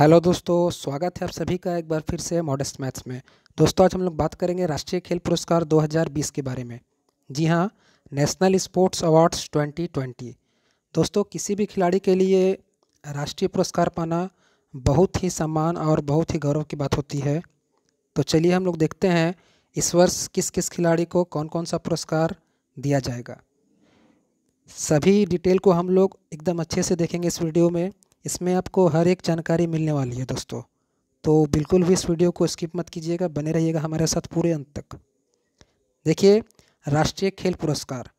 hello दोस्तों स्वागत है आप सभी का एक बार फिर से मॉडस्ट मैथ्स में दोस्तों आज हम लोग बात करेंगे राष्ट्रीय खेल पुरस्कार 2020 के बारे में जी हाँ नेशनल स्पोर्ट्स अवार्ड्स 2020 दोस्तों किसी भी खिलाड़ी के लिए राष्ट्रीय पुरस्कार पाना बहुत ही सम्मान और बहुत ही गौरव की बात होती है तो चलिए हम लोग देखते हैं इस वर्ष किस किस खिलाड़ी को कौन कौन सा पुरस्कार दिया जाएगा सभी डिटेल को हम लोग एकदम अच्छे से देखेंगे इस वीडियो में इसमें आपको हर एक जानकारी मिलने वाली है दोस्तों तो बिल्कुल भी इस वीडियो को स्किप मत कीजिएगा बने रहिएगा हमारे साथ पूरे अंत तक देखिए राष्ट्रीय खेल पुरस्कार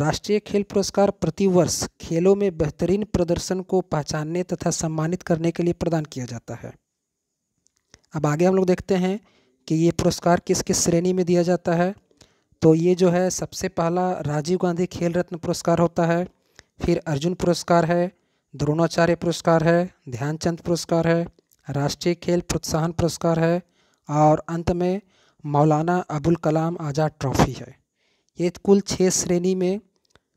राष्ट्रीय खेल पुरस्कार प्रतिवर्ष खेलों में बेहतरीन प्रदर्शन को पहचानने तथा सम्मानित करने के लिए प्रदान किया जाता है अब आगे हम लोग देखते हैं कि ये पुरस्कार किस किस श्रेणी में दिया जाता है तो ये जो है सबसे पहला राजीव गांधी खेल रत्न पुरस्कार होता है फिर अर्जुन पुरस्कार है द्रोणाचार्य पुरस्कार है ध्यानचंद पुरस्कार है राष्ट्रीय खेल प्रोत्साहन पुरस्कार है और अंत में मौलाना अबुल कलाम आज़ाद ट्रॉफ़ी है ये कुल छः श्रेणी में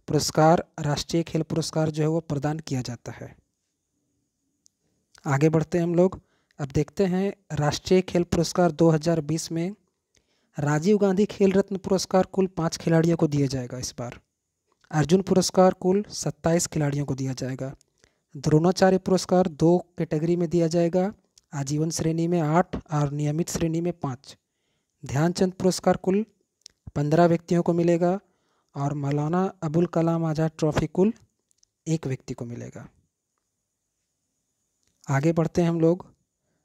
पुरस्कार राष्ट्रीय खेल पुरस्कार जो है वो प्रदान किया जाता है आगे बढ़ते हैं हम लोग अब देखते हैं राष्ट्रीय खेल पुरस्कार 2020 में राजीव गांधी खेल रत्न पुरस्कार कुल पाँच खिलाड़ियों को दिया जाएगा इस बार अर्जुन पुरस्कार कुल सत्ताईस खिलाड़ियों को दिया जाएगा द्रोणाचार्य पुरस्कार दो कैटेगरी में दिया जाएगा आजीवन श्रेणी में आठ और नियमित श्रेणी में पाँच ध्यानचंद पुरस्कार कुल पंद्रह व्यक्तियों को मिलेगा और मौलाना अबुल कलाम आज़ाद ट्रॉफी कुल एक व्यक्ति को मिलेगा आगे बढ़ते हैं हम लोग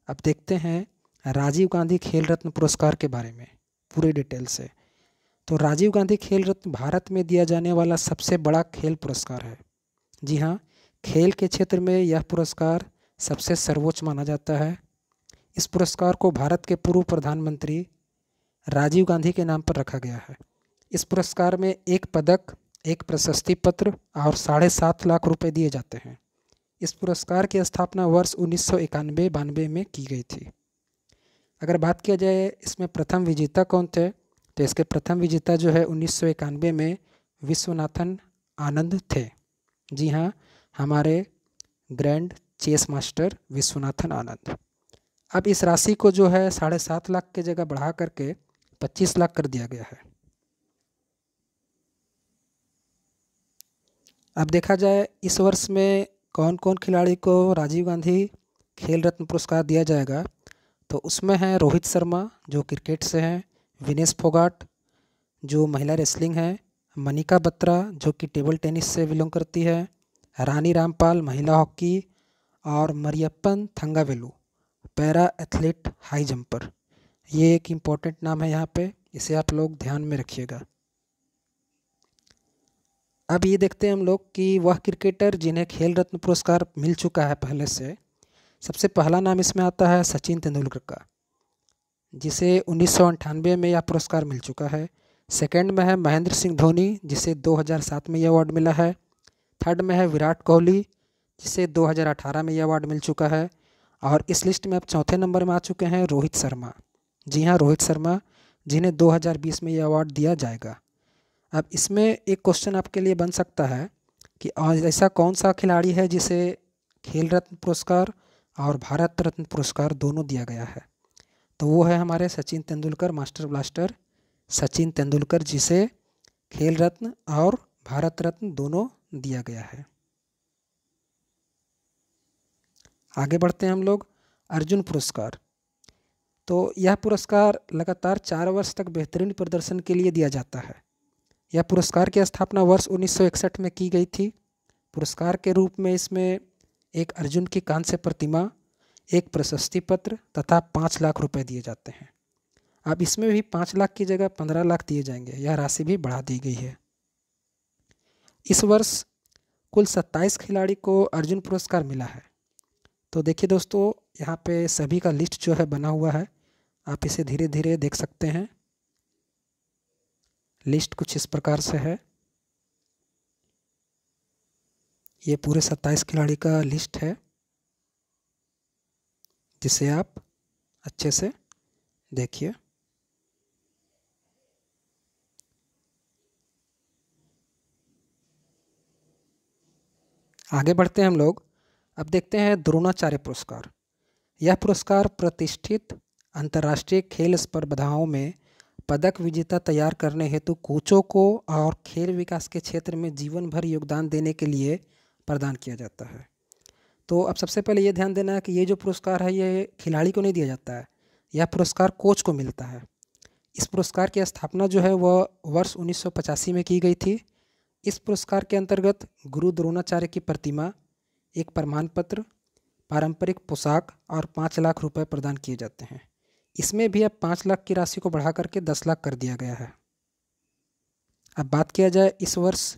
अब देखते हैं राजीव गांधी खेल रत्न पुरस्कार के बारे में पूरे डिटेल से तो राजीव गांधी खेल रत्न भारत में दिया जाने वाला सबसे बड़ा खेल पुरस्कार है जी हाँ खेल के क्षेत्र में यह पुरस्कार सबसे सर्वोच्च माना जाता है इस पुरस्कार को भारत के पूर्व प्रधानमंत्री राजीव गांधी के नाम पर रखा गया है इस पुरस्कार में एक पदक एक प्रशस्ति पत्र और साढ़े सात लाख रुपए दिए जाते हैं इस पुरस्कार की स्थापना वर्ष उन्नीस सौ इक्यानवे बानवे में की गई थी अगर बात किया जाए इसमें प्रथम विजेता कौन थे तो इसके प्रथम विजेता जो है उन्नीस में विश्वनाथन आनंद थे जी हाँ हमारे grand chess master Viswanathan Anand अब इस राशि को जो है साढ़े सात लाख के जगह बढ़ा करके पच्चीस लाख कर दिया गया है अब देखा जाए इस वर्ष में कौन कौन खिलाड़ी को राजीव गांधी खेल रत्न पुरस्कार दिया जाएगा तो उसमें हैं रोहित शर्मा जो क्रिकेट से हैं विनेश फोगाट जो महिला रेसलिंग हैं मनिका बत्रा जो कि टेबल टेनिस से बिलोंग करती है रानी रामपाल महिला हॉकी और Mariyappan Thangavelu para athlete high jumper ये एक इम्पॉर्टेंट नाम है यहाँ पे इसे आप लोग ध्यान में रखिएगा अब ये देखते हैं हम लोग कि वह क्रिकेटर जिन्हें खेल रत्न पुरस्कार मिल चुका है पहले से सबसे पहला नाम इसमें आता है सचिन तेंदुलकर का जिसे उन्नीस में यह पुरस्कार मिल चुका है सेकंड में है महेंद्र सिंह धोनी जिसे 2007 में यह अवार्ड मिला है थर्ड में है विराट कोहली जिसे 2018 में ये अवार्ड मिल चुका है और इस लिस्ट में अब चौथे नंबर में आ चुके हैं रोहित शर्मा जी हाँ रोहित शर्मा जिन्हें 2020 में ये अवार्ड दिया जाएगा अब इसमें एक क्वेश्चन आपके लिए बन सकता है कि ऐसा कौन सा खिलाड़ी है जिसे खेल रत्न पुरस्कार और भारत रत्न पुरस्कार दोनों दिया गया है तो वो है हमारे सचिन तेंदुलकर मास्टर ब्लास्टर सचिन तेंदुलकर जिसे खेल रत्न और भारत रत्न दोनों दिया गया है आगे बढ़ते हैं हम लोग अर्जुन पुरस्कार तो यह पुरस्कार लगातार चार वर्ष तक बेहतरीन प्रदर्शन के लिए दिया जाता है यह पुरस्कार की स्थापना वर्ष 1961 में की गई थी पुरस्कार के रूप में इसमें एक अर्जुन की कांस्य प्रतिमा एक प्रशस्ति पत्र तथा पाँच लाख रुपए दिए जाते हैं अब इसमें भी पाँच लाख की जगह पंद्रह लाख दिए जाएंगे यह राशि भी बढ़ा दी गई है इस वर्ष कुल 27 खिलाड़ी को अर्जुन पुरस्कार मिला है तो देखिए दोस्तों यहाँ पे सभी का लिस्ट जो है बना हुआ है आप इसे धीरे धीरे देख सकते हैं लिस्ट कुछ इस प्रकार से है ये पूरे 27 खिलाड़ी का लिस्ट है जिसे आप अच्छे से देखिए आगे बढ़ते हैं हम लोग अब देखते हैं द्रोणाचार्य पुरस्कार यह पुरस्कार प्रतिष्ठित अंतर्राष्ट्रीय खेल स्पर्धाओं में पदक विजेता तैयार करने हेतु कोचों को और खेल विकास के क्षेत्र में जीवन भर योगदान देने के लिए प्रदान किया जाता है तो अब सबसे पहले ये ध्यान देना है कि ये जो पुरस्कार है ये खिलाड़ी को नहीं दिया जाता है यह पुरस्कार कोच को मिलता है इस पुरस्कार की स्थापना जो है वह वर्ष उन्नीस में की गई थी इस पुरस्कार के अंतर्गत गुरु द्रोणाचार्य की प्रतिमा एक प्रमाण पत्र पारंपरिक पोशाक और पाँच लाख रुपए प्रदान किए जाते हैं इसमें भी अब पाँच लाख की राशि को बढ़ा करके दस लाख कर दिया गया है अब बात किया जाए इस वर्ष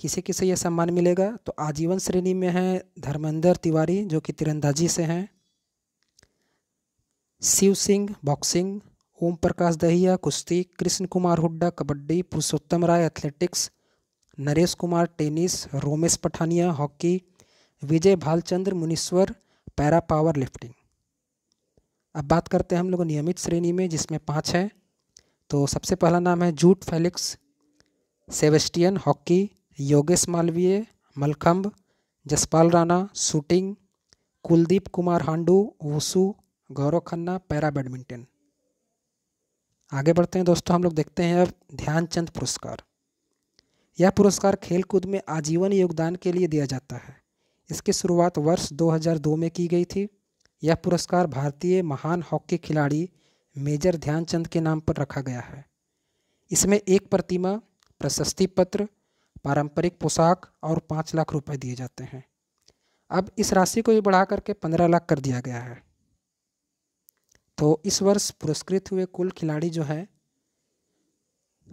किसे किसे यह सम्मान मिलेगा तो आजीवन श्रेणी में है धर्मेंद्र तिवारी जो कि तिरंदाजी से हैं शिव सिंह बॉक्सिंग ओम प्रकाश दहिया कुश्ती Krishan Kumar Hooda kabaddi Purushottam Rai athletics Naresh Kumar tennis Romesh Pathania hockey Vijay Bhalchandra Munishwar para power lifting अब बात करते हैं हम लोग नियमित श्रेणी में जिसमें पाँच हैं तो सबसे पहला नाम है Jude Felix Sebastian hockey Yogesh Malviya mallakhamb Jaspal Rana shooting Kuldeep Kumar Handoo wushu Gaurav Khanna para badminton आगे बढ़ते हैं दोस्तों हम लोग देखते हैं अब ध्यानचंद पुरस्कार यह पुरस्कार खेलकूद में आजीवन योगदान के लिए दिया जाता है इसकी शुरुआत वर्ष 2002 में की गई थी यह पुरस्कार भारतीय महान हॉकी खिलाड़ी मेजर ध्यानचंद के नाम पर रखा गया है इसमें एक प्रतिमा प्रशस्ति पत्र पारंपरिक पोशाक और पाँच लाख रुपए दिए जाते हैं अब इस राशि को भी बढ़ा करके पंद्रह लाख कर दिया गया है तो इस वर्ष पुरस्कृत हुए कुल खिलाड़ी जो हैं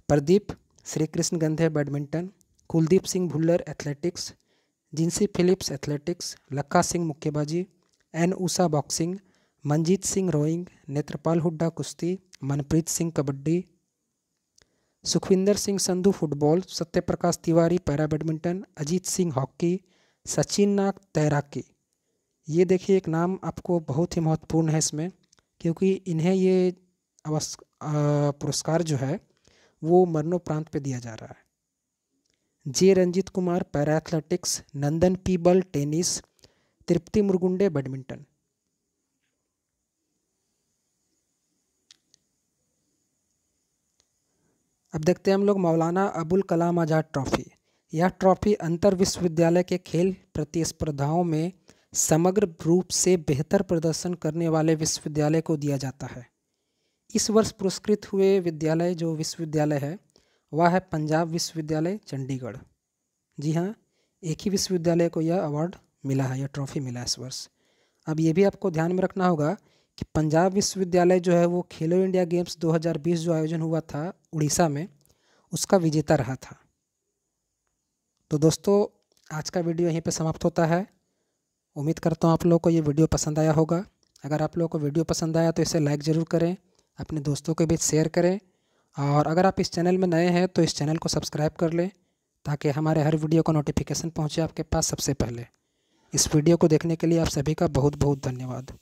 Pradeep Shri Krishna Gandhe badminton Kuldeep Singh Bhullar athletics Jincy Phillips athletics Lakha Singh मुक्केबाजी N Usha boxing Manjit Singh rowing Netrapal Hooda कुश्ती Manpreet Singh kabaddi Sukhwinder Singh Sandhu football Satyaprakash Tiwari para badminton Ajit Singh hockey Sachin Nag तैराकी ये देखिए एक नाम आपको बहुत ही महत्वपूर्ण है इसमें क्योंकि इन्हें ये पुरस्कार जो है वो मरणोपरांत पे दिया जा रहा है J Ranjit Kumar para athletics Nandan पीबल टेनिस तृप्ति मुरगुंडे बैडमिंटन अब देखते हैं हम लोग मौलाना अबुल कलाम आज़ाद ट्रॉफ़ी यह ट्रॉफ़ी अंतर विश्वविद्यालय के खेल प्रतिस्पर्धाओं में समग्र रूप से बेहतर प्रदर्शन करने वाले विश्वविद्यालय को दिया जाता है इस वर्ष पुरस्कृत हुए विद्यालय जो विश्वविद्यालय है वह है पंजाब विश्वविद्यालय चंडीगढ़ जी हाँ एक ही विश्वविद्यालय को यह अवार्ड मिला है यह ट्रॉफी मिला है इस वर्ष अब ये भी आपको ध्यान में रखना होगा कि पंजाब विश्वविद्यालय जो है वो खेलो इंडिया गेम्स 2020 जो आयोजन हुआ था उड़ीसा में उसका विजेता रहा था तो दोस्तों आज का वीडियो यहीं पे समाप्त होता है उम्मीद करता हूँ आप लोगों को ये वीडियो पसंद आया होगा अगर आप लोगों को वीडियो पसंद आया तो इसे लाइक ज़रूर करें अपने दोस्तों के बीच शेयर करें और अगर आप इस चैनल में नए हैं तो इस चैनल को सब्सक्राइब कर लें ताकि हमारे हर वीडियो का नोटिफिकेशन पहुंचे आपके पास सबसे पहले इस वीडियो को देखने के लिए आप सभी का बहुत बहुत धन्यवाद